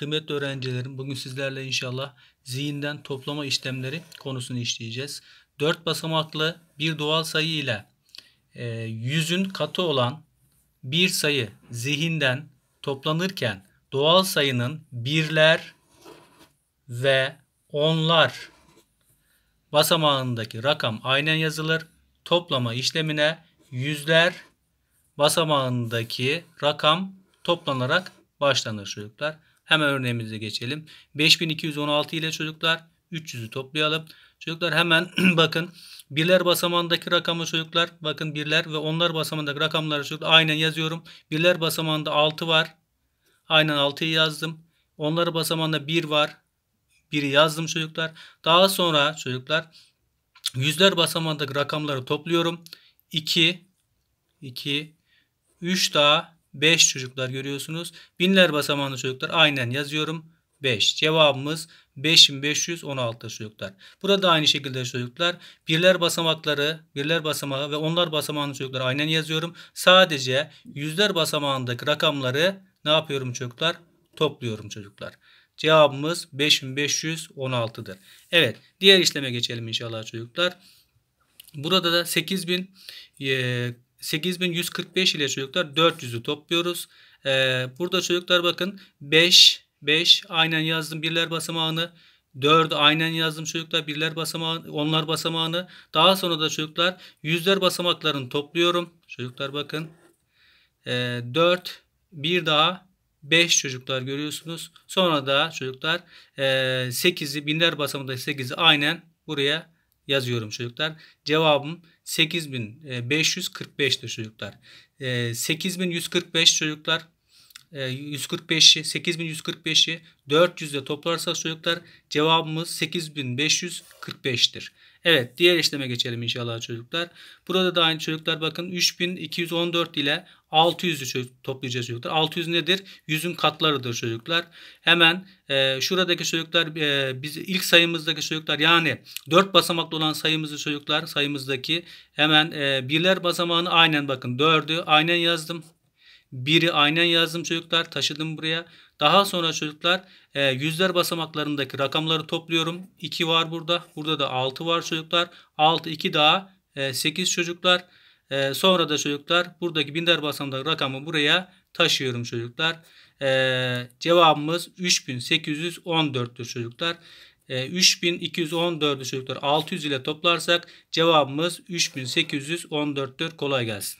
Kıymetli öğrencilerim bugün sizlerle inşallah zihinden toplama işlemleri konusunu işleyeceğiz. Dört basamaklı bir doğal sayı ile e, yüzün katı olan bir sayı zihinden toplanırken doğal sayının birler ve onlar basamağındaki rakam aynen yazılır. Toplama işlemine yüzler basamağındaki rakam toplanarak başlanır çocuklar. Hemen örneğimize geçelim. 5216 ile çocuklar 300'ü toplayalım. Çocuklar hemen bakın birler basamağındaki rakamı çocuklar bakın birler ve onlar basamağındaki rakamları çocuklar aynen yazıyorum. Birler basamağında 6 var. Aynen 6'yı yazdım. Onlar basamağında 1 var. 1'i yazdım çocuklar. Daha sonra çocuklar yüzler basamağındaki rakamları topluyorum. 2 2 3 daha 5 çocuklar görüyorsunuz. Binler basamağında çocuklar aynen yazıyorum. 5. Cevabımız 5516 çocuklar. Burada aynı şekilde çocuklar birler basamakları, birler basamağı ve onlar basamağını çocuklar aynen yazıyorum. Sadece yüzler basamağındaki rakamları ne yapıyorum çocuklar? Topluyorum çocuklar. Cevabımız 5516'dır. Evet diğer işleme geçelim inşallah çocuklar. Burada da 8000 e, 8145 ile çocuklar 400'ü topluyoruz. Ee, burada çocuklar bakın 5, 5 aynen yazdım birler basamağını. 4 aynen yazdım çocuklar birler basamağı, onlar basamağını. Daha sonra da çocuklar yüzler basamaklarını topluyorum. Çocuklar bakın. Ee, 4, bir daha 5 çocuklar görüyorsunuz. Sonra da çocuklar e, ee, 8'i binler basamında 8'i aynen buraya yazıyorum çocuklar. Cevabım 8545'tir e, çocuklar. 8145 e, çocuklar 145'i 8145'i 400 toplarsak çocuklar cevabımız 8545'tir. Evet diğer işleme geçelim inşallah çocuklar. Burada da aynı çocuklar bakın 3214 ile 600'ü toplayacağız çocuklar. 600 nedir? 100'ün katlarıdır çocuklar. Hemen e, şuradaki çocuklar e, biz ilk sayımızdaki çocuklar yani 4 basamaklı olan sayımızı çocuklar sayımızdaki hemen e, birler basamağını aynen bakın 4'ü aynen yazdım. Biri aynen yazdım çocuklar. Taşıdım buraya. Daha sonra çocuklar e, yüzler basamaklarındaki rakamları topluyorum. 2 var burada. Burada da 6 var çocuklar. 6 2 daha e, çocuklar. E, sonra da çocuklar buradaki binler basamakları rakamı buraya taşıyorum çocuklar. E, cevabımız 3814'tür çocuklar. 3.214 e, çocuklar 600 ile toplarsak cevabımız 3814'tür. Kolay gelsin.